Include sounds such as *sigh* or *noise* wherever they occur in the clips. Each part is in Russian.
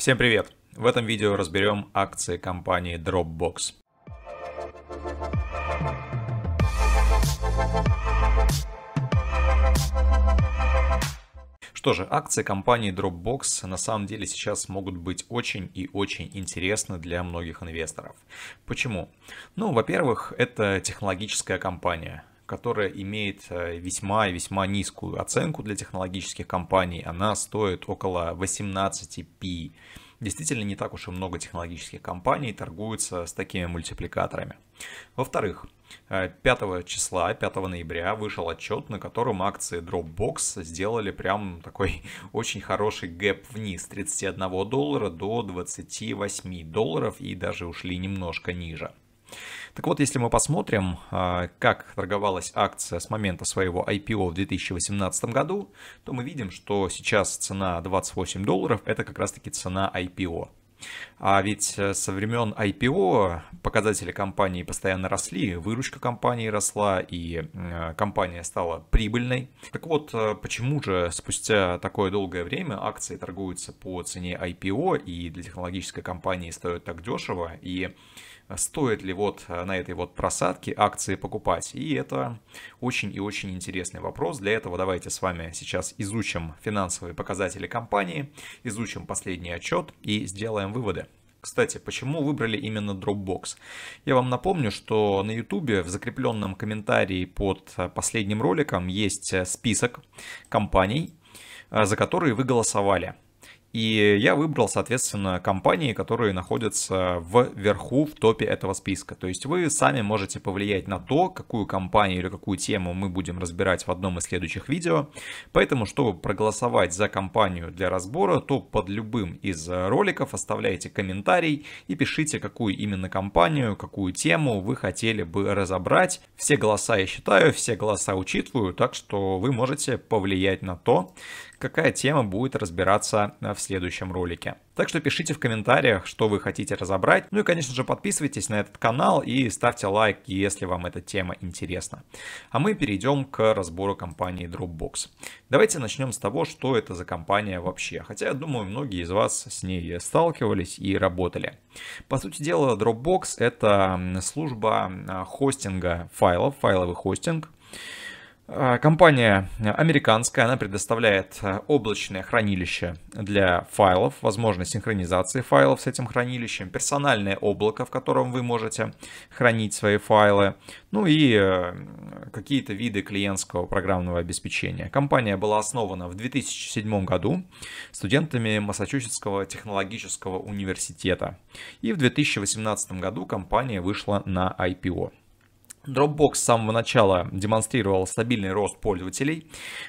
Всем привет! В этом видео разберем акции компании Dropbox. Что же, акции компании Dropbox на самом деле сейчас могут быть очень и очень интересны для многих инвесторов. Почему? Ну, во-первых, это технологическая компания которая имеет э, весьма и весьма низкую оценку для технологических компаний. Она стоит около 18 пи. Действительно, не так уж и много технологических компаний торгуются с такими мультипликаторами. Во-вторых, 5 э, числа, 5 ноября вышел отчет, на котором акции Dropbox сделали прям такой *laughs* очень хороший гэп вниз с 31 доллара до 28 долларов и даже ушли немножко ниже. Так вот, если мы посмотрим, а, как торговалась акция с момента своего IPO в 2018 году, то мы видим, что сейчас цена 28 долларов – это как раз-таки цена IPO. А ведь э, со времен IPO показатели компании постоянно росли, выручка компании росла, и э, компания стала прибыльной. Так вот, э, почему же спустя такое долгое время акции торгуются по цене IPO и для технологической компании стоят так дешево, и а, стоит ли вот а, на этой вот просадке акции покупать. И это очень и очень интересный вопрос. Для этого давайте с вами сейчас изучим финансовые показатели компании, изучим последний отчет и сделаем выводы. Кстати, почему выбрали именно Dropbox? Я вам напомню, что на YouTube в закрепленном комментарии под а, последним роликом есть список компаний, за которые вы голосовали. И я выбрал, соответственно, компании, которые находятся вверху в топе этого списка. То есть вы сами можете повлиять на то, какую компанию или какую тему мы будем разбирать в одном из следующих видео. Поэтому, чтобы проголосовать за компанию для разбора, то под любым из роликов оставляйте комментарий и пишите, какую именно компанию, какую тему вы хотели бы разобрать. Все голоса я считаю, все голоса учитываю, так что вы можете повлиять на то, какая тема будет разбираться э, в следующем ролике. Так что пишите в комментариях, что вы хотите разобрать. Ну и, конечно же, подписывайтесь на этот канал и ставьте лайк, если вам эта тема интересна. А мы перейдем к разбору компании Dropbox. Давайте начнем с того, что это за компания вообще. Хотя, я думаю, многие из вас с ней сталкивались и работали. По сути дела, Dropbox — это служба а, хостинга файлов, файловый хостинг. А, компания американская, она предоставляет а, облачное хранилище для файлов, возможность синхронизации файлов с этим хранилищем, персональное облако, в котором вы можете хранить свои файлы, ну и э, какие-то виды клиентского программного обеспечения. Компания была основана в 2007 году студентами Массачусетского технологического университета. И в 2018 году компания вышла на IPO. Dropbox с самого начала демонстрировал стабильный рост пользователей.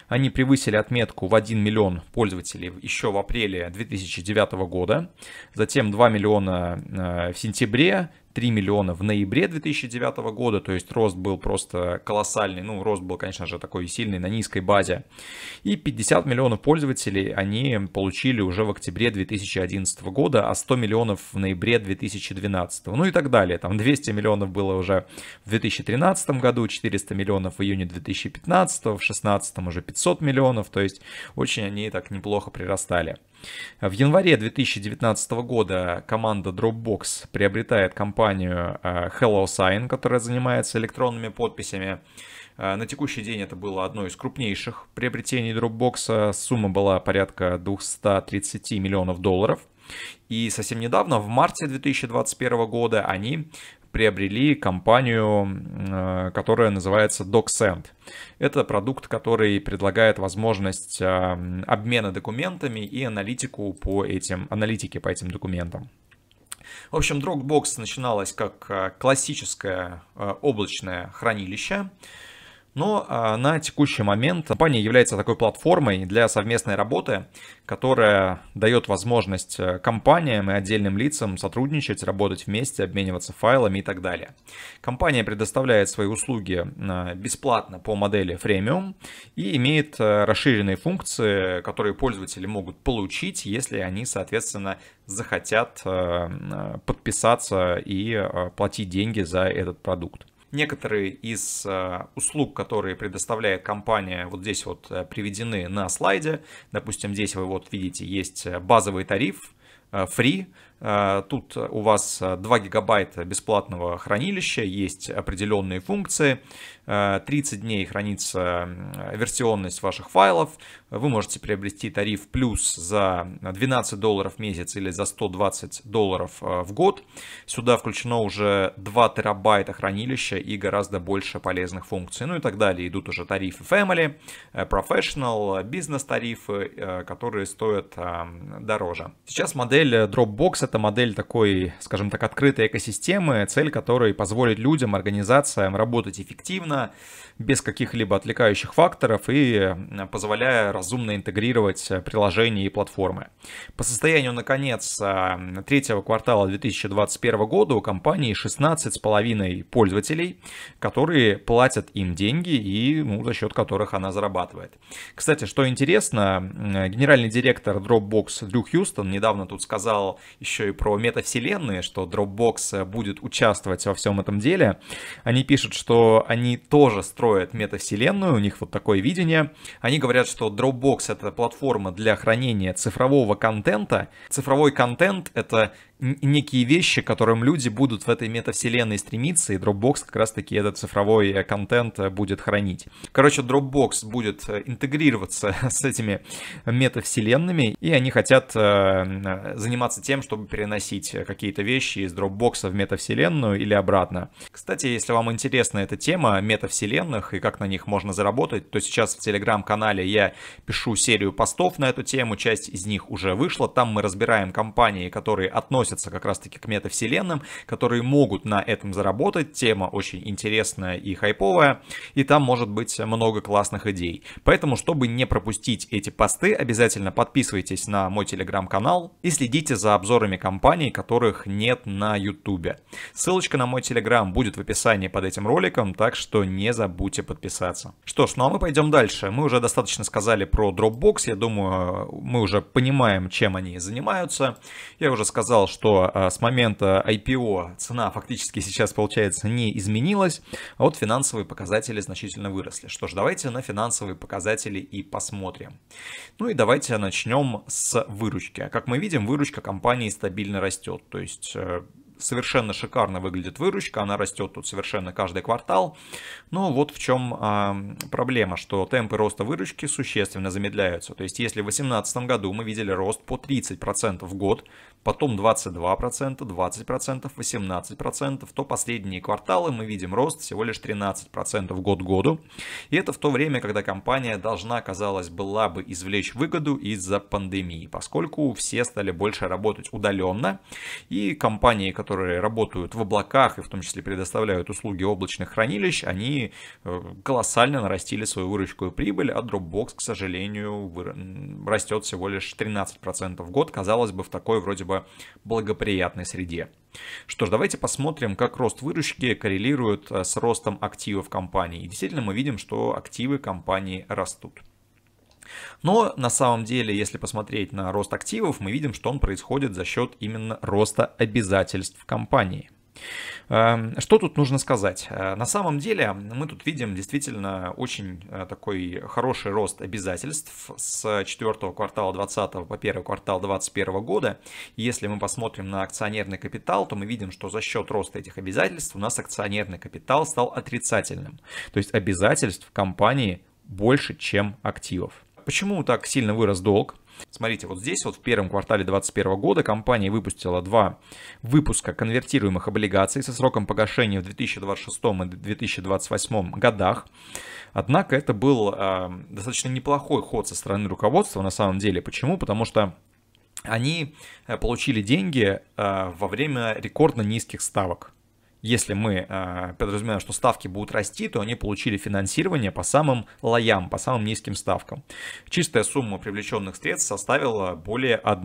Они превысили отметку в 1 миллион пользователей еще в апреле 2009 года, затем 2 миллиона э, в сентябре, 3 миллиона в ноябре 2009 года, то есть рост был просто колоссальный, ну, рост был, конечно же, такой сильный на низкой базе. И 50 миллионов пользователей они получили уже в октябре 2011 года, а 100 миллионов в ноябре 2012, ну и так далее. Там 200 миллионов было уже в 2013 году, 400 миллионов в июне 2015, в 2016 уже 500 миллионов, то есть очень они так неплохо прирастали. В январе 2019 года команда Dropbox приобретает компанию э, HelloSign, которая занимается электронными подписями. Э, на текущий день это было одно из крупнейших приобретений Dropbox. Сумма была порядка 230 миллионов долларов. И совсем недавно, в марте 2021 года, они приобрели компанию, э, которая называется DocSend. Это продукт, который предлагает возможность э, обмена документами и аналитику по этим, аналитики по этим документам. В общем, Dropbox начиналась как э, классическое облачное хранилище, но а, на текущий момент компания является такой платформой для совместной работы, которая дает возможность э, компаниям и отдельным лицам сотрудничать, работать вместе, обмениваться файлами и так далее. Компания предоставляет свои услуги а, бесплатно по модели Freemium и имеет э, расширенные функции, которые пользователи могут получить, если они, соответственно, захотят э, подписаться и платить деньги за этот продукт. Некоторые из э, услуг, которые предоставляет компания, вот здесь вот э, приведены на слайде. Допустим, здесь вы вот видите, есть э, базовый тариф, free. Тут у вас 2 гигабайта бесплатного хранилища, есть определенные функции, 30 дней хранится версионность ваших файлов, вы можете приобрести тариф плюс за 12 долларов в месяц или за 120 долларов э, в год. Сюда включено уже 2 терабайта хранилища и гораздо больше полезных функций. Ну и так далее. Идут уже тарифы Family, э, Professional, бизнес-тарифы, э, которые стоят дороже. Сейчас модель Dropbox это модель такой, скажем так, открытой экосистемы, цель которой позволит людям, организациям работать эффективно, без каких-либо отвлекающих факторов и позволяя разумно интегрировать э, приложения и платформы. По состоянию на конец э, третьего квартала 2021 года у компании 16 с половиной пользователей, которые платят им деньги и ну, за счет которых она зарабатывает. Кстати, что интересно, э, генеральный директор Dropbox Дрю Хьюстон недавно тут сказал еще и про метавселенные, что Dropbox будет участвовать во всем этом деле. Они пишут, что они тоже строят метавселенную, у них вот такое видение. Они говорят, что Dropbox Dropbox это платформа для хранения цифрового контента. Цифровой контент это некие вещи, к которым люди будут в этой метавселенной стремиться, и Dropbox как раз-таки этот цифровой э, контент э, будет хранить. Короче, Dropbox будет э, интегрироваться *laughs* с этими метавселенными, и они хотят заниматься тем, чтобы переносить какие-то вещи из Dropbox в метавселенную или обратно. Кстати, если вам интересна эта тема метавселенных и как на них можно заработать, то сейчас в Telegram канале я пишу серию постов на эту тему, часть из них уже вышла. Там мы разбираем компании, которые относятся как раз-таки к метавселенным, которые могут на этом заработать. Тема очень интересная и хайповая, и там может быть много классных идей. Поэтому, чтобы не пропустить эти посты, обязательно подписывайтесь на мой телеграм-канал и следите за обзорами компаний, которых нет на ютубе. Ссылочка на мой телеграм будет в описании под этим роликом, так что не забудьте подписаться. Что ж, ну а мы пойдем дальше. Мы уже достаточно сказали про Dropbox. Я думаю, мы уже понимаем, чем они занимаются. Я уже сказал, что э, с момента IPO цена фактически сейчас, получается, не изменилась, а вот финансовые показатели значительно выросли. Что ж, давайте на финансовые показатели и посмотрим. Ну и давайте начнем с выручки. Как мы видим, выручка компании стабильно растет, то есть э, совершенно шикарно выглядит выручка, она растет тут совершенно каждый квартал. Но вот в чем а, проблема, что темпы роста выручки существенно замедляются. То есть если в 2018 году мы видели рост по 30% в год, потом 22%, 20%, 18%, то последние кварталы мы видим рост всего лишь 13% год году. И это в то время, когда компания должна, казалось, была бы извлечь выгоду из-за пандемии, поскольку все стали больше работать удаленно, и компании, которые которые работают в облаках и в том числе предоставляют услуги облачных хранилищ, они э, колоссально нарастили свою выручку и прибыль, а Dropbox, к сожалению, растет всего лишь 13% в год, казалось бы, в такой вроде бы благоприятной среде. Что ж, давайте посмотрим, как рост выручки коррелирует э, с ростом активов компании. И действительно мы видим, что активы компании растут. Но на самом деле, если посмотреть на рост активов, мы видим, что он происходит за счет именно роста обязательств компании. Эм, что тут нужно сказать? Э, на самом деле мы тут видим действительно очень э, такой хороший рост обязательств с четвертого квартала 20 по первый квартал 2021 года. Если мы посмотрим на акционерный капитал, то мы видим, что за счет роста этих обязательств у нас акционерный капитал стал отрицательным. То есть обязательств компании больше, чем активов. Почему так сильно вырос долг? Смотрите, вот здесь вот в первом квартале 2021 года компания выпустила два выпуска конвертируемых облигаций со сроком погашения в 2026 и 2028 годах. Однако это был э, достаточно неплохой ход со стороны руководства на самом деле. Почему? Потому что они э, получили деньги э, во время рекордно низких ставок если мы э, подразумеваем, что ставки будут расти, то они получили финансирование по самым лоям, по самым низким ставкам. Чистая сумма привлеченных средств составила более 1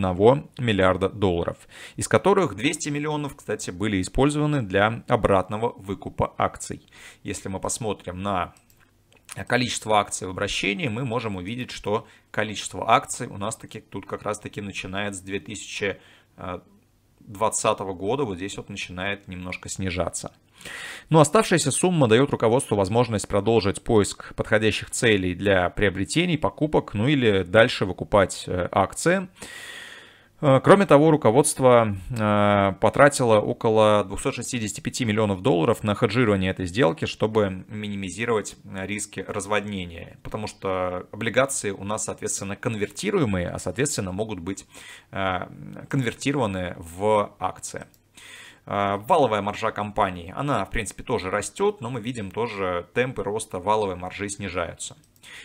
миллиарда долларов, из которых 200 миллионов, кстати, были использованы для обратного выкупа акций. Если мы посмотрим на количество акций в обращении, мы можем увидеть, что количество акций у нас таки тут как раз таки начинает с 2000 2020 года вот здесь вот начинает немножко снижаться. Но оставшаяся сумма дает руководству возможность продолжить поиск подходящих целей для приобретений, покупок, ну или дальше выкупать э, акции. Э, кроме того, руководство э, потратило около 265 миллионов долларов на хеджирование этой сделки, чтобы минимизировать э, риски разводнения, потому что облигации у нас, соответственно, конвертируемые, а, соответственно, могут быть конвертированы в акции. Валовая маржа компании, она, в принципе, тоже растет, но мы видим тоже темпы роста валовой маржи снижаются.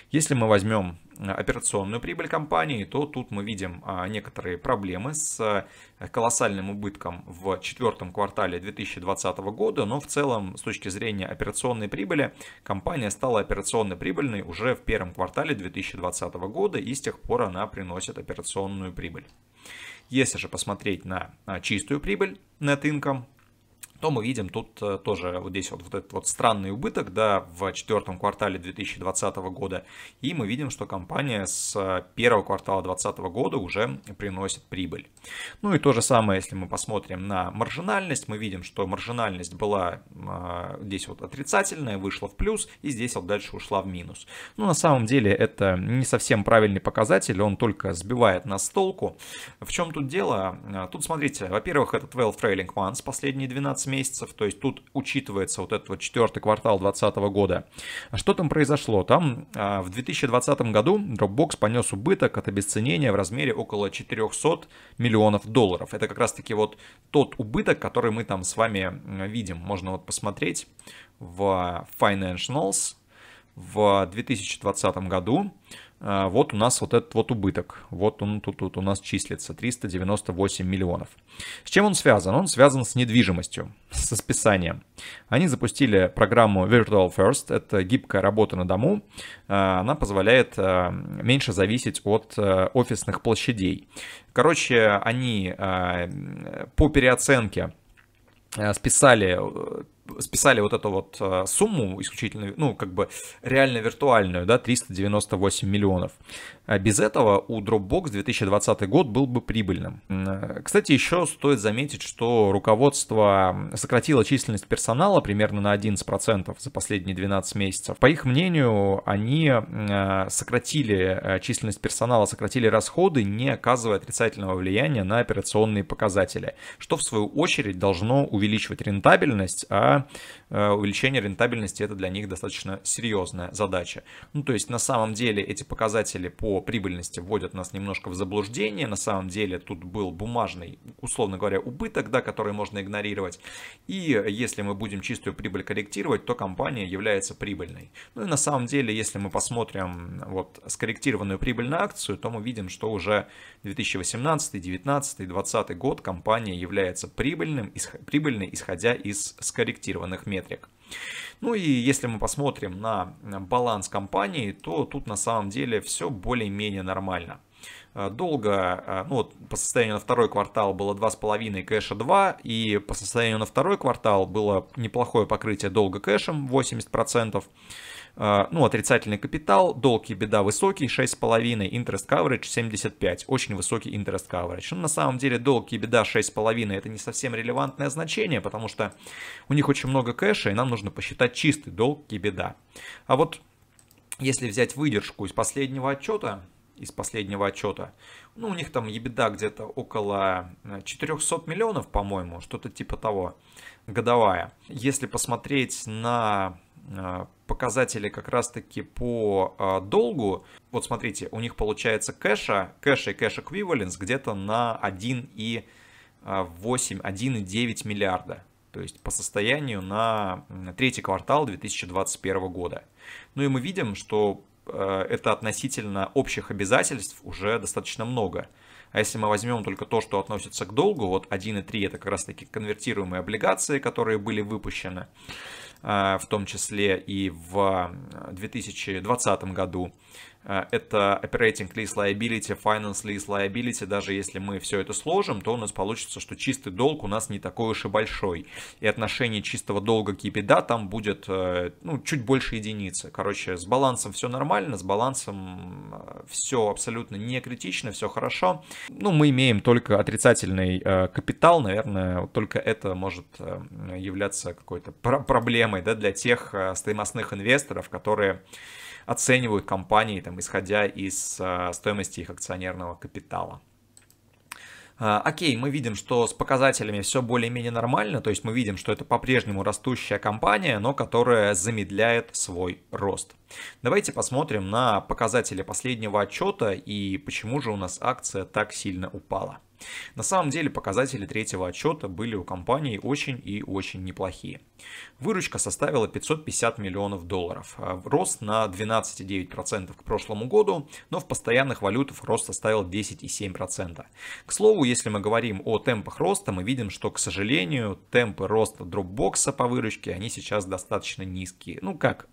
Если мы возьмем э, операционную прибыль компании, то тут мы видим а, некоторые проблемы с э, колоссальным убытком в четвертом квартале 2020 года, но в целом с точки зрения операционной прибыли компания стала операционно прибыльной уже в первом квартале 2020 года и с тех пор она приносит операционную прибыль. Если же посмотреть на а, чистую прибыль, net income, то мы видим тут э, тоже вот здесь вот, вот этот вот странный убыток, да, в четвертом квартале 2020 года, и мы видим, что компания с э, первого квартала 2020 года уже приносит прибыль. Ну и то же самое, если мы посмотрим на маржинальность, мы видим, что маржинальность была а, здесь вот отрицательная, вышла в плюс, и здесь вот дальше ушла в минус. Но ну, на самом деле это не совсем правильный показатель, он только сбивает нас с толку. В чем тут дело? А, тут, смотрите, во-первых, этот Well Trailing Months последние 12 месяцев, то есть тут учитывается вот этот вот четвертый квартал 2020 года. А что там произошло? Там в 2020 году Dropbox понес убыток от обесценения в размере около 400 миллионов миллионов долларов. Это как раз-таки вот тот убыток, который мы там с вами видим. Можно вот посмотреть в Financials в 2020 году а, вот у нас вот этот вот убыток, вот он тут, тут у нас числится, 398 миллионов. С чем он связан? Он связан с недвижимостью, со списанием. Они запустили программу Virtual First, это гибкая работа на дому, а, она позволяет а, меньше зависеть от офисных площадей. Короче, они по переоценке списали э, списали вот эту вот э, сумму исключительно, ну, как бы реально виртуальную, да, 398 миллионов. А без этого у Dropbox 2020 год был бы прибыльным. Э, кстати, еще стоит заметить, что руководство сократило численность персонала примерно на 11% за последние 12 месяцев. По их мнению, они э, сократили э, численность персонала, сократили расходы, не оказывая отрицательного влияния на операционные показатели, что в свою очередь должно увеличивать рентабельность, а Э, увеличение рентабельности это для них достаточно серьезная задача. Ну, то есть на самом деле эти показатели по прибыльности вводят нас немножко в заблуждение. На самом деле тут был бумажный, условно говоря, убыток, да, который можно игнорировать. И если мы будем чистую прибыль корректировать, то компания является прибыльной. Ну и на самом деле, если мы посмотрим вот скорректированную прибыль на акцию, то мы видим, что уже 2018, 2019, 2020 год компания является прибыльным, исх, прибыльной, исходя из скорректированных методов метрик. Ну и если мы посмотрим на э, баланс компании, то тут на самом деле все более-менее нормально. Э, долго, э, ну вот по состоянию на второй квартал было 2,5 кэша 2, и по состоянию на второй квартал было неплохое покрытие долга кэшем 80%. А, ну, отрицательный капитал, долг и беда высокий, 6,5, interest coverage 75, очень высокий interest coverage. Но ну, на самом деле долг и беда 6,5 это не совсем релевантное значение, потому что у них очень много кэша, и нам нужно посчитать чистый долг и беда. А вот если взять выдержку из последнего отчета, из последнего отчета. Ну, у них там ебеда где-то около 400 э, миллионов, по-моему, что-то типа того, годовая. Если посмотреть на а, показатели как раз-таки по а, долгу. Вот смотрите, у них получается кэша, кэша и кэш эквиваленс где-то на 1,8, 1,9 а, миллиарда. То есть по состоянию на третий квартал 2021 года. Ну и мы видим, что это относительно общих обязательств уже достаточно много. А если мы возьмем только то, что относится к долгу, вот 1,3 это как раз таки конвертируемые облигации, которые были выпущены. Э, в том числе и в 2020 э, году. Э, это Operating Lease Liability, Finance Lease Liability, даже если мы все это сложим, то у нас получится, что чистый долг у нас не такой уж и большой. И отношение чистого долга к EBITDA там будет э, ну, чуть больше единицы. Короче, с балансом все нормально, с балансом э, все абсолютно не критично, все хорошо. Ну, мы имеем только отрицательный капитал, наверное, только это может являться какой-то проблемой да, для тех стоимостных инвесторов, которые оценивают компании, там, исходя из а, стоимости их акционерного капитала. А, окей, мы видим, что с показателями все более-менее нормально, то есть мы видим, что это по-прежнему растущая компания, но которая замедляет свой рост. Давайте посмотрим на показатели последнего отчета и почему же у нас акция так сильно упала. На самом деле показатели третьего отчета были у компании очень и очень неплохие. Выручка составила 550 миллионов долларов, э, рост на 12,9% к прошлому году, но в постоянных валютах рост составил 10,7%. К слову, если мы говорим о темпах роста, мы видим, что, к сожалению, темпы роста Dropbox по выручке, они сейчас достаточно низкие. Ну как,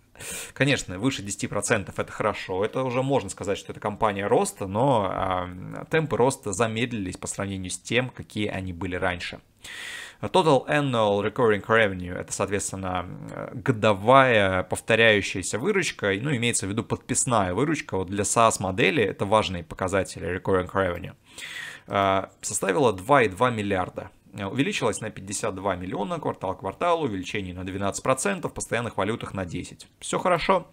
Конечно, выше 10% это хорошо, это уже можно сказать, что это компания роста, но а, темпы роста замедлились по сравнению с тем, какие они были раньше. Total Annual Recurring Revenue – это, соответственно, годовая повторяющаяся выручка, ну, имеется в виду подписная выручка. Вот для SaaS-модели это важный показатель Recurring Revenue. А, составила 2,2 миллиарда Э, увеличилась на 52 миллиона квартал квартал увеличение на 12%, в постоянных валютах на 10%. Все хорошо.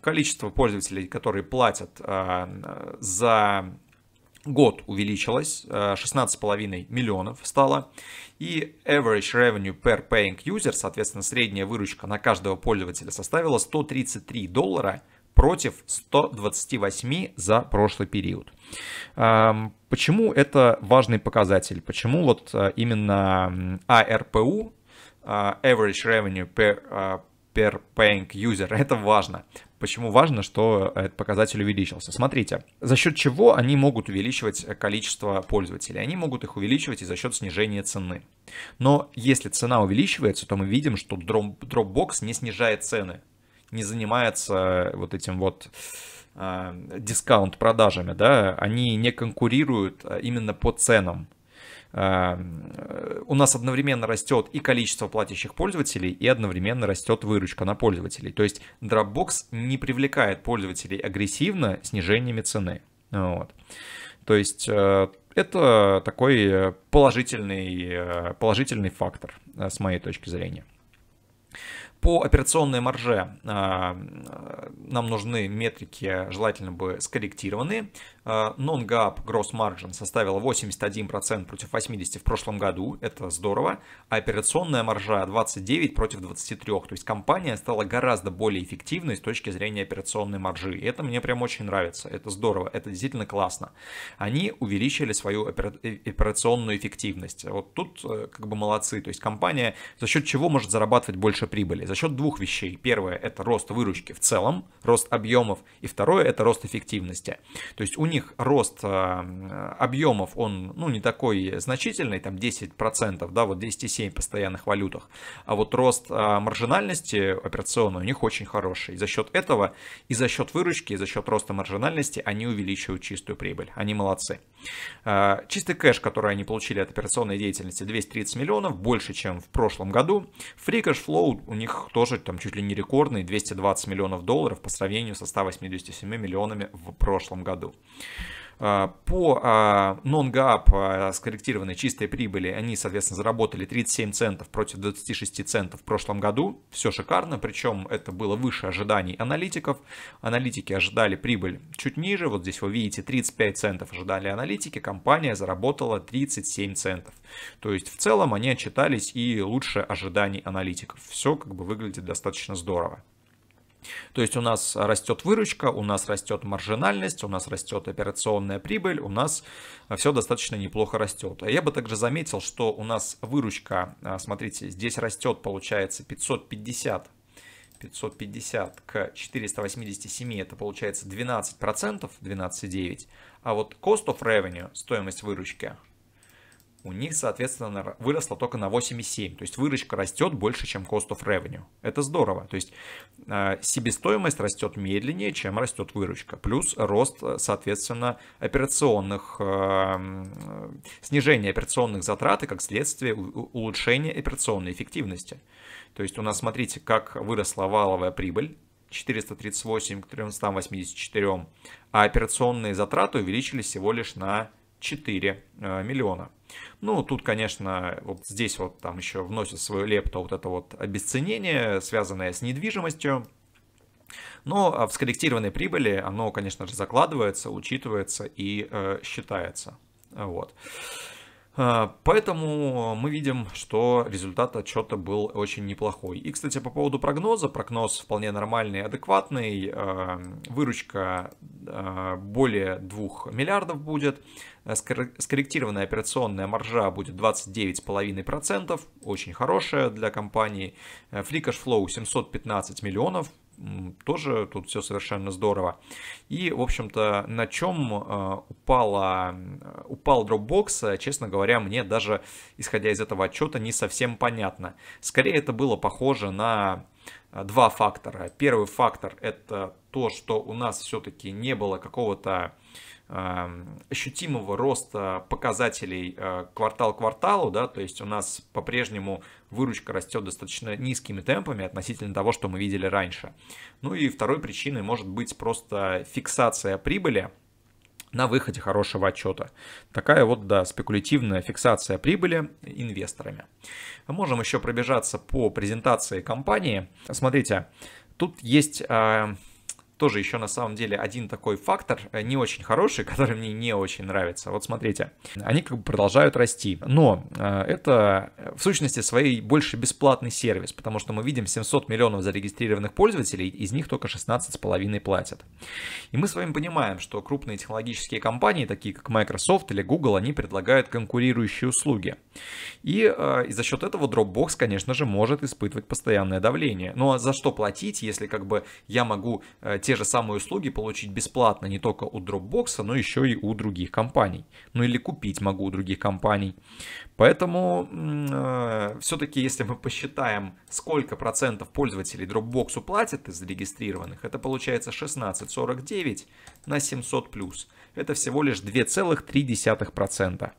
Количество пользователей, которые платят э, за год увеличилось, 16,5 э, миллионов стало, и average revenue per paying user, соответственно, средняя выручка на каждого пользователя составила 133 доллара против 128 за прошлый период. Эм, почему это важный показатель? Почему вот э, именно ARPU, а э, Average Revenue Per, э, per Paying User, *laughs* это важно? Почему важно, что этот показатель увеличился? Смотрите, за счет чего они могут увеличивать количество пользователей? Они могут их увеличивать и за счет снижения цены. Но если цена увеличивается, то мы видим, что Dropbox не снижает цены не занимается вот этим вот а, дискаунт продажами, да, они не конкурируют а, именно по ценам. А, у нас одновременно растет и количество платящих пользователей, и одновременно растет выручка на пользователей. То есть Dropbox не привлекает пользователей агрессивно снижениями цены. Вот. То есть э, это такой э, положительный, э, положительный фактор с моей точки зрения. По операционной марже а, нам нужны метрики, желательно бы скорректированные. А, Non-GAAP gross margin составила 81% против 80% в прошлом году, это здорово. А операционная маржа 29 против 23, то есть компания стала гораздо более эффективной с точки зрения операционной маржи. И это мне прям очень нравится, это здорово, это действительно классно. Они увеличили свою э, операционную эффективность. Вот тут э, как бы молодцы, то есть компания за счет чего может зарабатывать больше прибыли? за счет двух вещей. Первое – это рост выручки в целом, рост объемов, и второе – это рост эффективности. То есть у них рост э, объемов, он ну, не такой значительный, там 10%, да, вот 10,7 постоянных валютах, а вот рост э, маржинальности операционной у них очень хороший. И за счет этого, и за счет выручки, и за счет роста маржинальности они увеличивают чистую прибыль. Они молодцы. Э, чистый кэш, который они получили от операционной деятельности, 230 миллионов, больше, чем в прошлом году. Free cash flow у них тоже там чуть ли не рекордные 220 миллионов долларов по сравнению со 187 миллионами в прошлом году. А, по а, non-GAAP а, скорректированной чистой прибыли они, соответственно, заработали 37 центов против 26 центов в прошлом году. Все шикарно, причем это было выше ожиданий аналитиков. Аналитики ожидали прибыль чуть ниже. Вот здесь вы видите 35 центов ожидали аналитики, компания заработала 37 центов. То есть в целом они отчитались и лучше ожиданий аналитиков. Все как бы выглядит достаточно здорово. То есть у нас растет выручка, у нас растет маржинальность, у нас растет операционная прибыль, у нас э, все достаточно неплохо растет. А я бы также заметил, что у нас выручка, а, смотрите, здесь растет получается 550 550 к 487 это получается 12%, 12,9, а вот cost of revenue, стоимость выручки, у них, соответственно, выросла только на 8,7. То есть выручка растет больше, чем cost of revenue. Это здорово. То есть э, себестоимость растет медленнее, чем растет выручка. Плюс рост, э, соответственно, операционных, э, снижение операционных затрат и, как следствие, улучшение операционной эффективности. То есть у нас, смотрите, как выросла валовая прибыль 438 к 384, а операционные затраты увеличились всего лишь на 4 э, миллиона. Ну, тут, конечно, вот здесь вот там еще вносит свою лепту вот это вот обесценение, связанное с недвижимостью. Но а, в скорректированной прибыли оно, конечно же, закладывается, учитывается и э, считается. Вот. Э, поэтому мы видим, что результат отчета был очень неплохой. И, кстати, по поводу прогноза. Прогноз вполне нормальный, адекватный. Э, выручка э, более 2 миллиардов будет. Скорректированная операционная маржа будет 29,5%. Очень хорошая для компании. Фликаш флоу flow 715 миллионов тоже тут все совершенно здорово. И, в общем-то, на чем э, упала, э, упал Dropbox, э, честно говоря, мне даже, исходя из этого отчета, не совсем понятно. Скорее, это было похоже на два фактора. Первый фактор – это то, что у нас все-таки не было какого-то эм, ощутимого роста показателей квартал к кварталу, да, то есть у нас по-прежнему выручка растет достаточно низкими темпами относительно того, что мы видели раньше. Ну и второй причиной может быть просто фиксация прибыли, на выходе хорошего отчета. Такая вот, да, спекулятивная фиксация прибыли инвесторами. Можем еще пробежаться по презентации компании. Смотрите, тут есть а, тоже еще на самом деле один такой фактор э, не очень хороший, *laughs* который мне не очень нравится. Вот смотрите, они как бы продолжают расти, но э, это э, в сущности своей больше бесплатный сервис, потому что мы видим 700 миллионов зарегистрированных пользователей, из них только 16,5 платят. И мы с вами понимаем, что крупные технологические компании, такие как Microsoft или Google, они предлагают конкурирующие услуги. И, и за счет этого Dropbox, конечно же, может испытывать постоянное давление. Но ну, а за что платить, если как бы я могу те те же самые услуги получить бесплатно не только у Dropbox, но еще и у других компаний. Ну или купить могу у других компаний. Поэтому э, все-таки, если мы посчитаем, сколько процентов пользователей Dropbox платят из зарегистрированных, это получается 16,49 на 700 плюс. Это всего лишь 2,3%.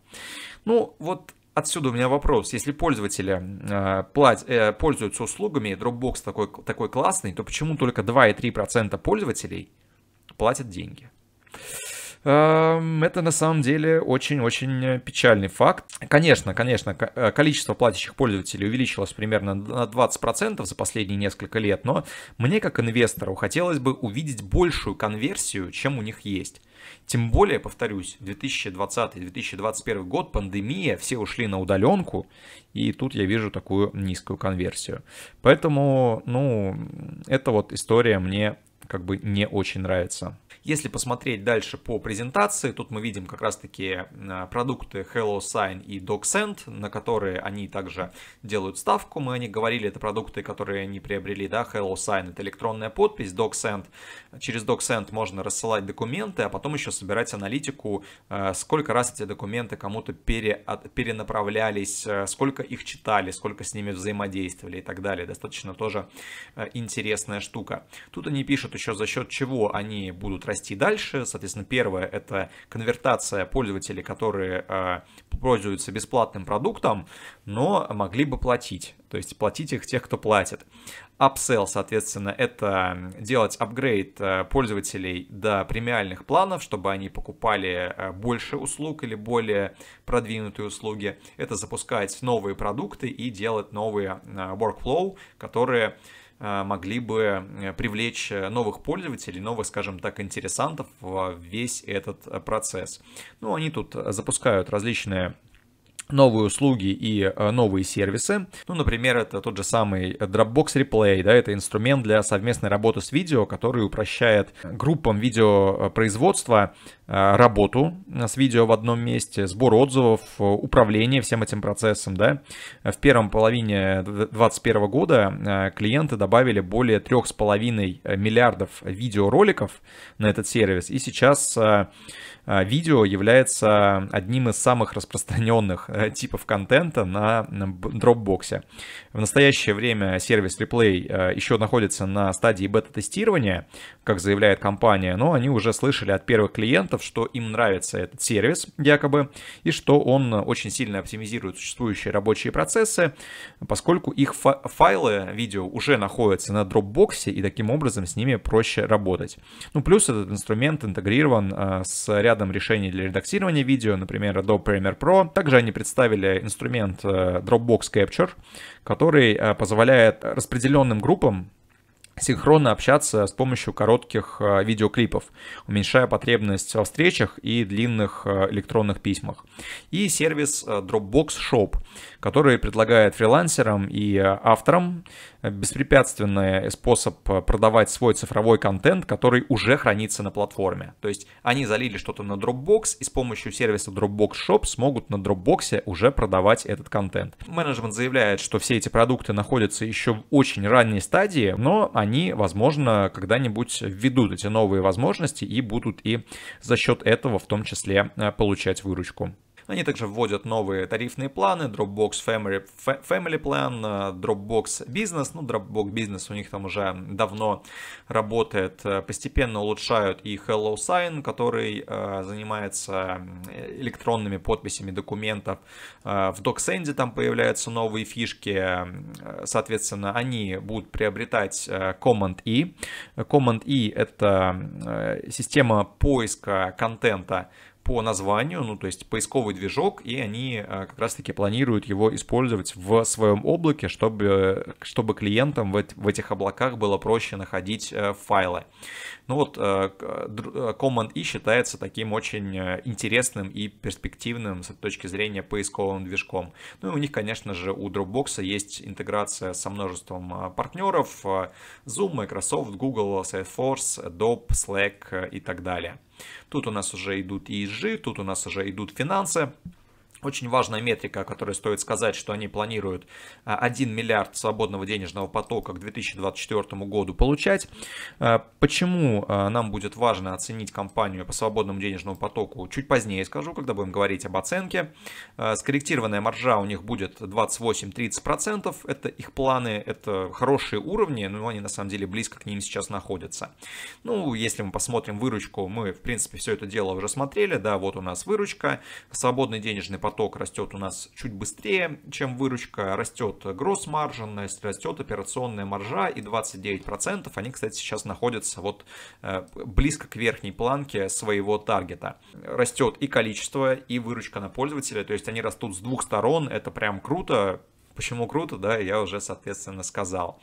Ну вот Отсюда у меня вопрос. Если пользователи э, плать, э, пользуются услугами, Dropbox такой, такой классный, то почему только 2,3% пользователей платят деньги? Эм, это на самом деле очень-очень печальный факт. Конечно, конечно, э, количество платящих пользователей увеличилось примерно на 20% за последние несколько лет, но мне как инвестору хотелось бы увидеть большую конверсию, чем у них есть. Тем более, повторюсь, 2020-2021 год, пандемия, все ушли на удаленку, и тут я вижу такую низкую конверсию. Поэтому, ну, эта вот история мне как бы не очень нравится. Если посмотреть дальше по презентации, тут мы видим как раз-таки э, продукты HelloSign и DocSend, на которые они также делают ставку. Мы о них говорили, это продукты, которые они приобрели, да, HelloSign — это электронная подпись, DocSend. Через DocSend можно рассылать документы, а потом еще собирать аналитику, э, сколько раз эти документы кому-то пере, а, перенаправлялись, э, сколько их читали, сколько с ними взаимодействовали и так далее. Достаточно тоже интересная штука. Тут они пишут еще за счет чего они будут расти дальше. Соответственно, первое — это конвертация пользователей, которые э, пользуются бесплатным продуктом, но могли бы платить. То есть платить их тех, кто платит. Upsell, соответственно, это делать апгрейд э, пользователей до премиальных планов, чтобы они покупали э, больше услуг или более продвинутые услуги. Это запускать новые продукты и делать новые workflow, которые Э, могли бы э, привлечь э, новых пользователей, новых, скажем так, интересантов в весь этот процесс. Ну, они тут запускают различные новые услуги и новые сервисы. Ну, например, это тот же самый Dropbox Replay, да, это инструмент для совместной работы с видео, который упрощает группам видеопроизводства Э, работу с видео в одном месте, сбор отзывов, э, управление всем этим процессом, да. В первом половине 2021 года э, клиенты добавили более 3,5 миллиардов видеороликов на этот сервис, и сейчас видео является одним из самых распространенных типов контента на Dropbox. В настоящее время сервис Replay еще находится на стадии бета-тестирования, как заявляет компания, но они уже слышали от первых клиентов, клиентов, что им нравится этот сервис якобы, и что он очень сильно оптимизирует существующие рабочие процессы, поскольку их файлы видео уже находятся на Dropbox, и таким образом с ними проще работать. Ну, плюс этот инструмент интегрирован э, с рядом решений для редактирования видео, например, Adobe Premiere Pro. Также они представили инструмент э, Dropbox Capture, который э, позволяет распределенным группам синхронно общаться с помощью коротких э, видеоклипов, уменьшая потребность во встречах и длинных э, электронных письмах. И сервис э, Dropbox Shop который предлагает фрилансерам и авторам беспрепятственный способ продавать свой цифровой контент, который уже хранится на платформе. То есть они залили что-то на Dropbox и с помощью сервиса Dropbox Shop смогут на Dropbox уже продавать этот контент. Менеджмент заявляет, что все эти продукты находятся еще в очень ранней стадии, но они, возможно, когда-нибудь введут эти новые возможности и будут и за счет этого в том числе э, получать выручку. Они также вводят новые тарифные планы, Dropbox Family, Family Plan, э, Dropbox Business. Ну, Dropbox Business у них там уже давно работает. Э, постепенно улучшают и Hello Sign, который э, занимается электронными подписями документов. В DocSend там появляются новые фишки. Соответственно, они будут приобретать Command-E. Command-E — это система поиска контента, по названию, ну то есть поисковый движок, и они а, как раз-таки планируют его использовать в своем облаке, чтобы, чтобы клиентам в, в этих облаках было проще находить э, файлы. Ну вот э, э, Command E считается таким очень интересным и перспективным с точки зрения поисковым движком. Ну и у них, конечно же, у Dropbox есть интеграция со множеством а, партнеров, а, Zoom, Microsoft, Google, Salesforce, Adobe, Slack и так далее. Тут у нас уже идут ESG, тут у нас уже идут финансы. Очень важная метрика, о которой стоит сказать, что они планируют 1 а, миллиард свободного денежного потока к 2024 году получать. А, почему а, нам будет важно оценить компанию по свободному денежному потоку, чуть позднее скажу, когда будем говорить об оценке. Скорректированная маржа у них будет 28-30%, это их планы, это хорошие уровни, но они на самом деле близко к ним сейчас находятся. Ну, если мы посмотрим выручку, мы в принципе все это дело уже смотрели, да, вот у нас выручка, свободный денежный поток поток растет у нас чуть быстрее, чем выручка, растет гросс-маржин, растет операционная маржа и 29%, они, кстати, сейчас находятся вот э, близко к верхней планке своего таргета. Растет и количество, и выручка на пользователя, то есть они растут с двух сторон, это прям круто, Почему круто, да, я уже, соответственно, сказал.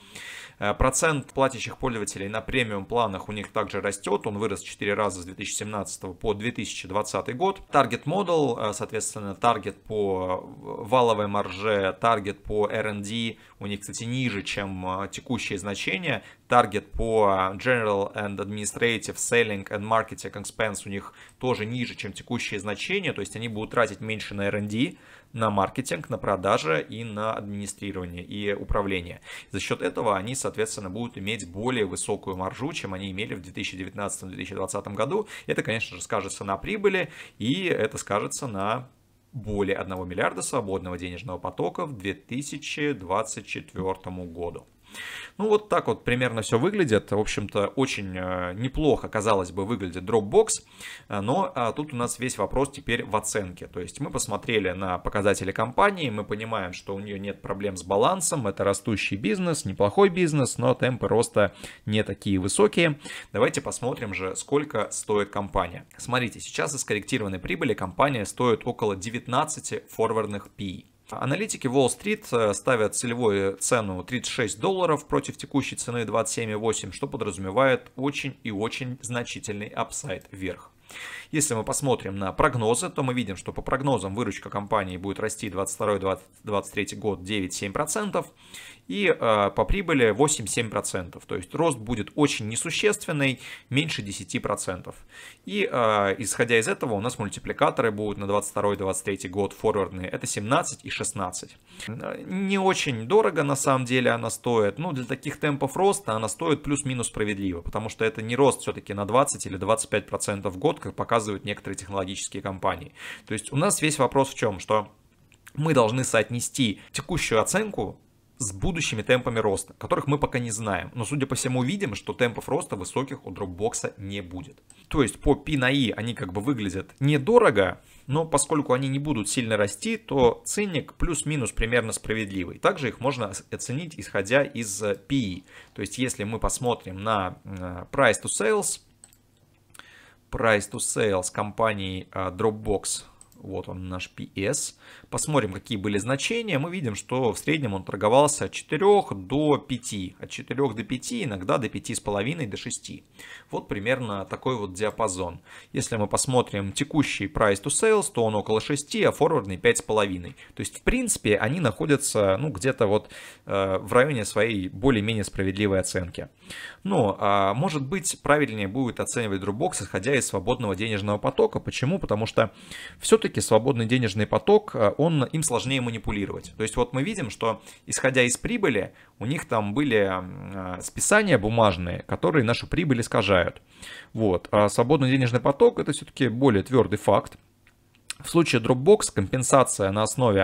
Э, процент платящих пользователей на премиум планах у них также растет. Он вырос 4 раза с 2017 по 2020 год. Таргет модел, э, соответственно, таргет по валовой марже, таргет по R&D у них, кстати, ниже, чем э, текущие значения. Таргет по General and Administrative Selling and Marketing Expense у них тоже ниже, чем текущие значения. То есть они будут тратить меньше на R&D на маркетинг, на продажи и на администрирование и управление. За счет этого они, соответственно, будут иметь более высокую маржу, чем они имели в 2019-2020 году. Это, конечно же, скажется на прибыли и это скажется на более 1 миллиарда свободного денежного потока в 2024 году. Ну, вот так вот примерно все выглядит. В общем-то, очень э, неплохо, казалось бы, выглядит Dropbox. Э, но а, тут у нас весь вопрос теперь в оценке. То есть мы посмотрели на показатели компании, мы понимаем, что у нее нет проблем с балансом, это растущий бизнес, неплохой бизнес, но темпы роста не такие высокие. Давайте посмотрим же, сколько стоит компания. Смотрите, сейчас из корректированной прибыли компания стоит около 19 форвардных PE. Аналитики Уолл-стрит э, ставят целевую цену 36 долларов против текущей цены 27,8, что подразумевает очень и очень значительный апсайд вверх. Если мы посмотрим на прогнозы, то мы видим, что по прогнозам выручка компании будет расти 2022-2023 год 9-7%, и э, по прибыли 8-7%. То есть рост будет очень несущественный, меньше 10%. И э, исходя из этого у нас мультипликаторы будут на 22-23 год форвардные. Это 17 и 16. Не очень дорого на самом деле она стоит. Ну, для таких темпов роста она стоит плюс-минус справедливо, потому что это не рост все-таки на 20 или 25% в год, как показывают некоторые технологические компании. То есть у нас весь вопрос в чем, что мы должны соотнести текущую оценку с будущими темпами роста, которых мы пока не знаем, но судя по всему видим, что темпов роста высоких у Dropbox не будет. То есть по P на I они как бы выглядят недорого, но поскольку они не будут сильно расти, то ценник плюс-минус примерно справедливый. Также их можно оценить исходя из PE. Э, то есть если мы посмотрим на э, price to sales, price to sales компании э, Dropbox вот он наш PS. Посмотрим, какие были значения. Мы видим, что в среднем он торговался от 4 до 5. От 4 до 5, иногда до 5,5, до 6. Вот примерно такой вот диапазон. Если мы посмотрим текущий price to sales, то он около 6, а форвардный 5,5. То есть, в принципе, они находятся ну, где-то вот э, в районе своей более-менее справедливой оценки. Но, ну, э, а может быть, правильнее будет оценивать Dropbox, исходя из свободного денежного потока. Почему? Потому что все-таки все-таки свободный денежный поток, э, он им сложнее манипулировать. То есть вот мы видим, что исходя из прибыли, у них там были э, списания бумажные, которые нашу прибыль искажают. Вот. А свободный денежный поток это все-таки более твердый факт. В случае Dropbox компенсация на основе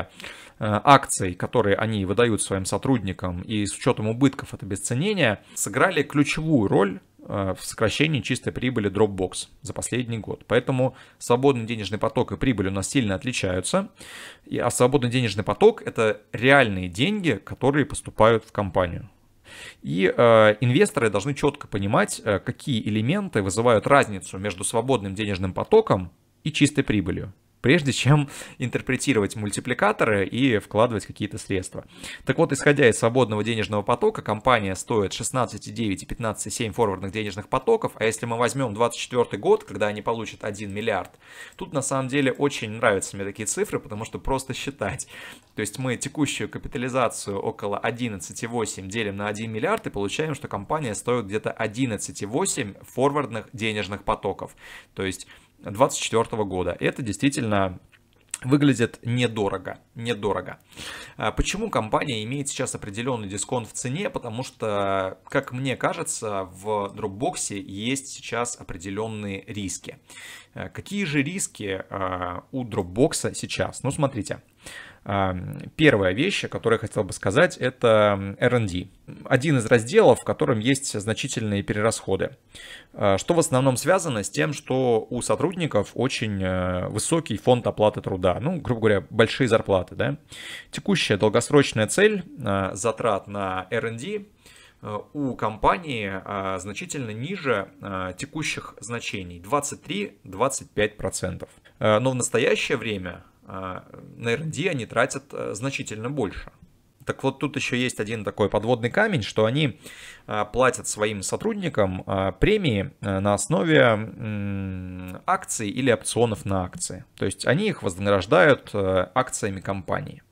э, акций, которые они выдают своим сотрудникам и с учетом убытков от обесценения, сыграли ключевую роль Э, в сокращении чистой прибыли Dropbox за последний год. Поэтому свободный денежный поток и прибыль у нас сильно отличаются. И, а свободный денежный поток – это реальные деньги, которые поступают в компанию. И э, инвесторы должны четко понимать, э, какие элементы вызывают разницу между свободным денежным потоком и чистой прибылью прежде чем интерпретировать мультипликаторы и вкладывать какие-то средства. Так вот, исходя из свободного денежного потока, компания стоит 16,9 и 15,7 форвардных денежных потоков, а если мы возьмем 24 год, когда они получат 1 миллиард, тут на самом деле очень нравятся мне такие цифры, потому что просто считать. То есть мы текущую капитализацию около 11,8 делим на 1 миллиард и получаем, что компания стоит где-то 11,8 форвардных денежных потоков. То есть 2024 года. Это действительно выглядит недорого, недорого. А почему компания имеет сейчас определенный дисконт в цене? Потому что, как мне кажется, в Dropbox есть сейчас определенные риски. Э, какие же риски э, у Dropbox сейчас? Ну, смотрите, Первая вещь, о которой я хотел бы сказать, это R&D. Один из разделов, в котором есть значительные перерасходы, а, что в основном связано с тем, что у сотрудников очень э, высокий фонд оплаты труда, ну, грубо говоря, большие зарплаты, да. Текущая долгосрочная цель а, затрат на R&D э, у компании а, значительно ниже текущих значений 23-25%. Э, но в настоящее время а, на R&D они тратят э, значительно больше. Так вот, тут еще есть один такой подводный камень, что они а, платят своим сотрудникам а, премии э, на основе акций или опционов на акции. То есть они их вознаграждают э, акциями компании.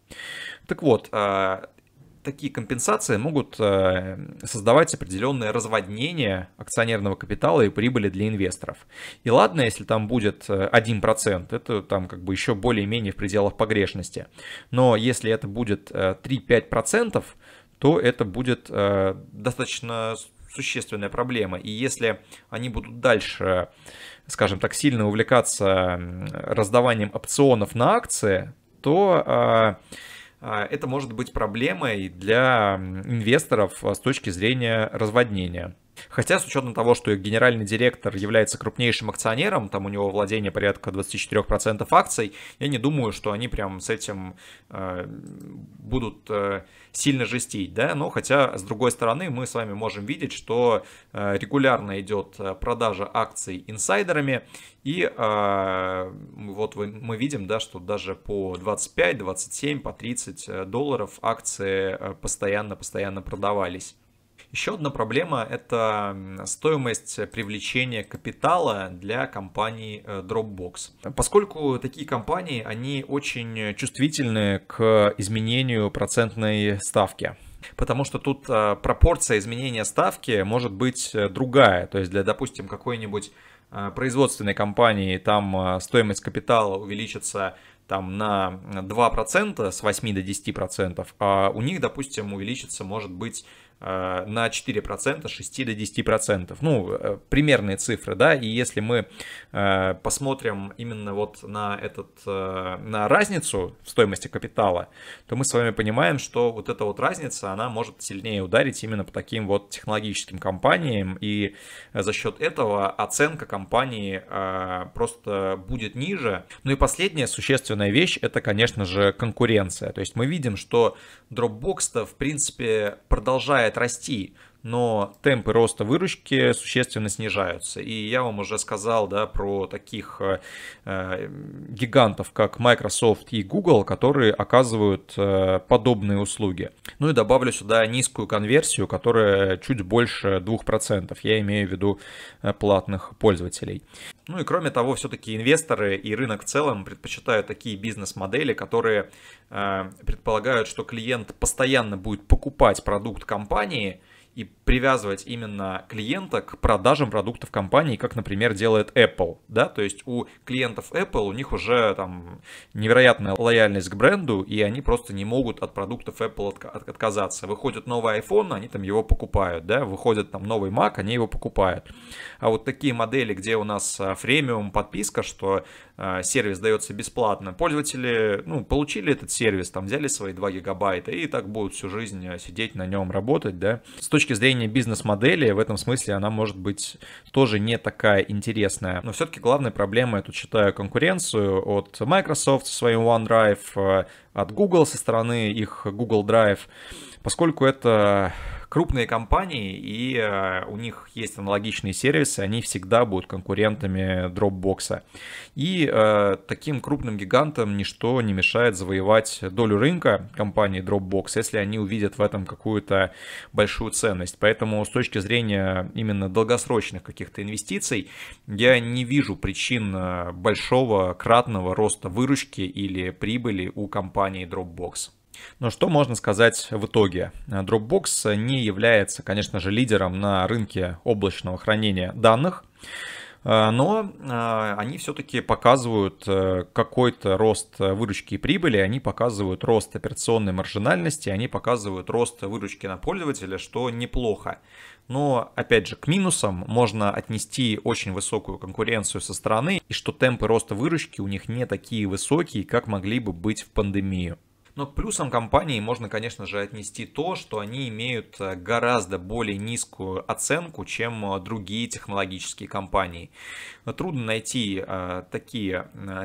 Так вот, такие компенсации могут э, создавать определенное разводнение акционерного капитала и прибыли для инвесторов. И ладно, если там будет 1%, э, это там как бы еще более-менее в пределах погрешности. Но если это будет 3-5%, э, то это будет достаточно существенная проблема. И если они будут дальше, скажем так, сильно увлекаться раздаванием опционов на акции, то а, это может быть проблемой для инвесторов а, с точки зрения разводнения. Хотя, с учетом того, что их генеральный директор является крупнейшим акционером, там у него владение порядка 24% акций, я не думаю, что они прям с этим э, будут э, сильно жестить, да, но хотя, с другой стороны, мы с вами можем видеть, что э, регулярно идет э, продажа акций инсайдерами, и э, вот вы, мы видим, да, что даже по 25, 27, по 30 э, долларов акции постоянно-постоянно э, продавались. Еще одна проблема – это стоимость привлечения капитала для компаний э, Dropbox. Поскольку такие компании, они очень чувствительны к изменению процентной ставки. Потому что тут э, пропорция изменения ставки может быть э, другая. То есть для, допустим, какой-нибудь производственной компании там стоимость капитала увеличится там на 2% с 8 до 10%, а у них, допустим, увеличится, может быть, Э, на 4%, 6 до 10%. Ну, э, примерные цифры, да, и если мы э, посмотрим именно вот на этот, на разницу в стоимости капитала, то мы с вами понимаем, что вот эта вот разница, она может сильнее ударить именно по таким вот технологическим компаниям, и за счет этого оценка компании просто будет ниже. Ну и последняя существенная вещь, это, конечно же, конкуренция. То есть мы видим, что Dropbox-то, в принципе, продолжает продолжает расти, но темпы роста выручки существенно снижаются. И я вам уже сказал да, про таких э, э, гигантов, как Microsoft и Google, которые оказывают э, подобные услуги. Ну и добавлю сюда низкую конверсию, которая чуть больше 2%. Я имею в виду э, платных пользователей. Ну и кроме того, все-таки инвесторы и рынок в целом предпочитают такие бизнес-модели, которые э, предполагают, что клиент постоянно будет покупать продукт компании – и привязывать именно клиента к продажам продуктов компании, как, например, делает Apple, да, то есть у клиентов Apple у них уже там невероятная лояльность к бренду, и они просто не могут от продуктов Apple отказаться. Выходит новый iPhone, они там его покупают, да, выходит там новый Mac, они его покупают. А вот такие модели, где у нас а, фремиум подписка, что Э, сервис дается бесплатно, пользователи ну, получили этот сервис, там взяли свои 2 гигабайта и так будут всю жизнь э, сидеть на нем, работать, да. С точки зрения бизнес-модели, в этом смысле она может быть тоже не такая интересная. Но все-таки главная проблема, я тут считаю, конкуренцию от Microsoft со своим OneDrive, э, от Google со стороны их Google Drive, поскольку это крупные компании, и э, у них есть аналогичные сервисы, они всегда будут конкурентами Dropbox. И э, таким крупным гигантам ничто не мешает завоевать долю рынка компании Dropbox, если они увидят в этом какую-то большую ценность. Поэтому с точки зрения именно долгосрочных каких-то инвестиций, я не вижу причин э, большого кратного роста выручки или прибыли у компании Dropbox. Но что можно сказать в итоге? Dropbox не является, конечно же, лидером на рынке облачного хранения данных, э, но э, они все-таки показывают э, какой-то рост выручки и прибыли, они показывают рост операционной маржинальности, они показывают рост выручки на пользователя, что неплохо. Но, опять же, к минусам можно отнести очень высокую конкуренцию со стороны, и что темпы роста выручки у них не такие высокие, как могли бы быть в пандемию. Но к плюсам компании можно, конечно же, отнести то, что они имеют э, гораздо более низкую оценку, чем э, другие технологические компании. Но трудно найти э, такие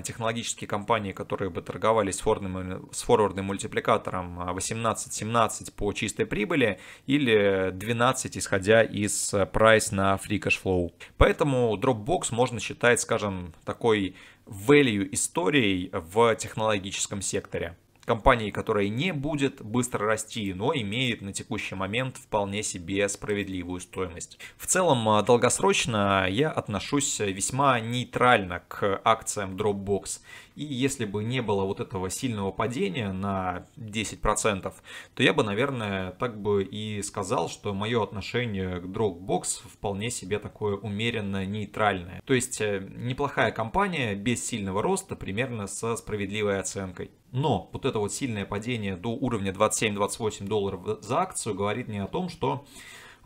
технологические компании, которые бы торговались с форвардным, с форвардным мультипликатором 18-17 по чистой прибыли или 12, исходя из прайс на free cash flow. Поэтому Dropbox можно считать, скажем, такой value историей в технологическом секторе компании, которая не будет быстро расти, но имеет на текущий момент вполне себе справедливую стоимость. В целом, а, долгосрочно я отношусь весьма нейтрально к акциям Dropbox. И если бы не было вот этого сильного падения на 10%, то я бы, наверное, так бы и сказал, что мое отношение к Dropbox вполне себе такое умеренно нейтральное. То есть э, неплохая компания без сильного роста, примерно со справедливой оценкой. Но вот это вот сильное падение до уровня 27-28 долларов за акцию говорит мне о том, что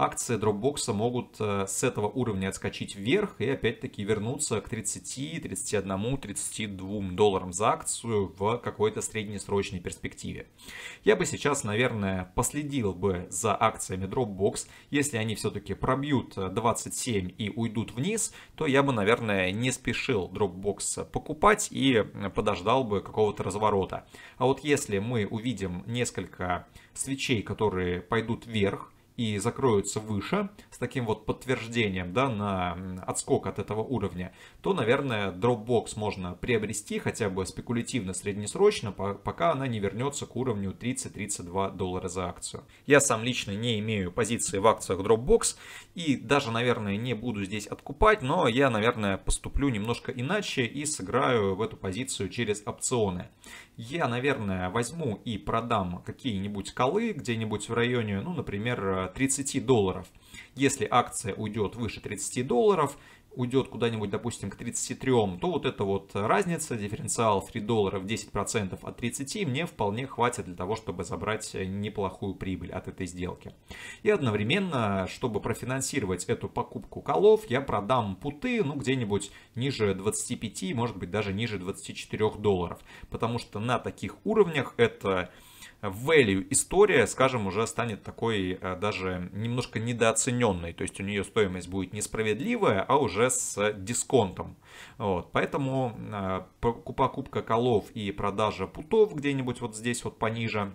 акции Dropbox могут э, с этого уровня отскочить вверх и опять-таки вернуться к 30, 31, 32 долларам за акцию в какой-то среднесрочной перспективе. Я бы сейчас, наверное, последил бы за акциями Dropbox. Если они все-таки пробьют 27 э, и уйдут вниз, то я бы, наверное, не спешил Dropbox покупать и подождал бы какого-то разворота. А вот если мы увидим несколько свечей, которые пойдут вверх, и закроются выше с таким вот подтверждением да, на отскок от этого уровня, то, наверное, Dropbox можно приобрести хотя бы спекулятивно среднесрочно, пока она не вернется к уровню 30-32 доллара за акцию. Я сам лично не имею позиции в акциях Dropbox и даже, наверное, не буду здесь откупать, но я, наверное, поступлю немножко иначе и сыграю в эту позицию через опционы я, наверное, возьму и продам какие-нибудь колы где-нибудь в районе, ну, например, 30 долларов. Если акция уйдет выше 30 долларов, уйдет куда-нибудь, допустим, к 33, то вот эта вот разница, дифференциал 3 долларов 10% от 30, мне вполне хватит для того, чтобы забрать неплохую прибыль от этой сделки. И одновременно, чтобы профинансировать эту покупку колов, я продам путы, ну, где-нибудь ниже 25, может быть, даже ниже 24 долларов, потому что на таких уровнях это value история, скажем, уже станет такой э, даже немножко недооцененной. То есть у нее стоимость будет несправедливая, а уже с дисконтом. Вот, поэтому э, покупка колов и продажа путов где-нибудь вот здесь вот пониже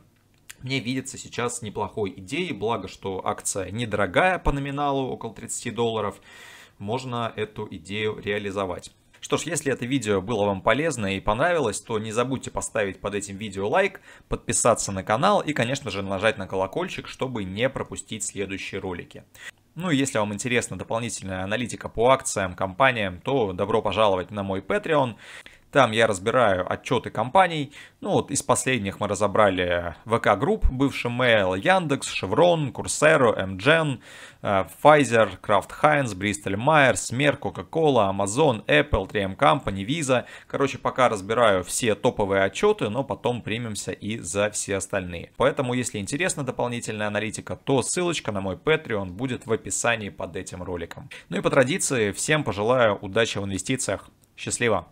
мне видится сейчас неплохой идеей, благо, что акция недорогая по номиналу, около 30 долларов, можно эту идею реализовать. Что ж, если это видео было вам полезно и понравилось, то не забудьте поставить под этим видео лайк, подписаться на канал и, конечно же, нажать на колокольчик, чтобы не пропустить следующие ролики. Ну и если вам интересна дополнительная аналитика по акциям, компаниям, то добро пожаловать на мой Patreon. Там я разбираю отчеты компаний. Ну вот из последних мы разобрали ВК Групп, бывший Mail, Яндекс, Шеврон, Курсеру, MGen, э, Pfizer, Крафт Heinz, Бристоль Myers, Smer, Кока-Кола, Amazon, Apple, 3M эм Company, Visa. Короче, пока разбираю все топовые отчеты, но потом примемся и за все остальные. Поэтому, если интересна дополнительная аналитика, то ссылочка на мой Patreon будет в описании под этим роликом. Ну и по традиции, всем пожелаю удачи в инвестициях. Счастливо!